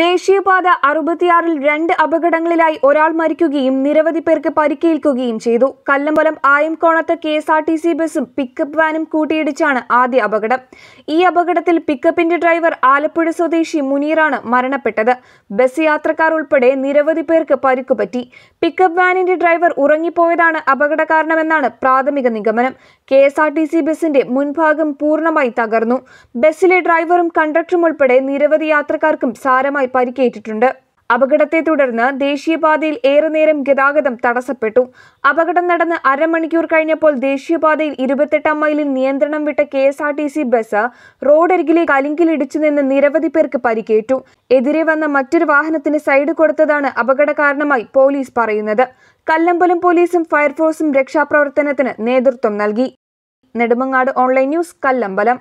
ദേശീയപാത അറുപത്തിയാറിൽ രണ്ട് അപകടങ്ങളിലായി ഒരാൾ മരിക്കുകയും നിരവധി പേർക്ക് പരിക്കേൽക്കുകയും ചെയ്തു കല്ലമ്പലം ആയംകോണത്ത് K S R T C ബസ്സും പിക്കപ്പ് വാനും കൂട്ടിയിടിച്ചാണ് ആദ്യ അപകടം ഈ അപകടത്തിൽ പിക്കപ്പിന്റെ ഡ്രൈവർ ആലപ്പുഴ സ്വദേശി മുനീറാണ് മരണപ്പെട്ടത് ബസ് യാത്രക്കാർ ഉൾപ്പെടെ നിരവധി പേർക്ക് പരിക്കുപറ്റി പിക്കപ്പ് വാനിന്റെ ഡ്രൈവർ ഉറങ്ങിപ്പോയതാണ് അപകട കാരണമെന്നാണ് പ്രാഥമിക നിഗമനം K S R T C ബസിന്റെ മുൻഭാഗം പൂർണ്ണമായി തകർന്നു ബസ്സിലെ ഡ്രൈവറും കണ്ടക്ടറും ഉൾപ്പെടെ നിരവധി യാത്രക്കാർക്കും സാരമായി ഗുരുതരമായി പരിക്കേറ്റിട്ടുണ്ട് അപകടത്തെ തുടർന്ന് ദേശീയപാതയിൽ ഏറെ നേരം ഗതാഗതം തടസ്സപ്പെട്ടു അപകടം നടന്ന് അരമണിക്കൂർ കഴിഞ്ഞപ്പോൾ ദേശീയപാതയിൽ ഇരുപത്തെട്ടാം മൈലിൽ നിയന്ത്രണം വിട്ട K S R T C bus റോഡരികിലെ കലിങ്കിലിടിച്ചു നിന്ന് നിരവധി പേർക്ക് പരിക്കേറ്റു എതിരെ വന്ന മറ്റൊരു വാഹനത്തിന് സൈഡ് കൊടുത്തതാണ് അപകട കാരണമായി പോലീസ് പറയുന്നത് കല്ലമ്പലം പോലീസും ഫയർഫോഴ്സും രക്ഷാപ്രവർത്തനത്തിന് നേതൃത്വം നൽകി നെടുമങ്ങാട് ഓൺലൈൻ ന്യൂസ് കല്ലമ്പലം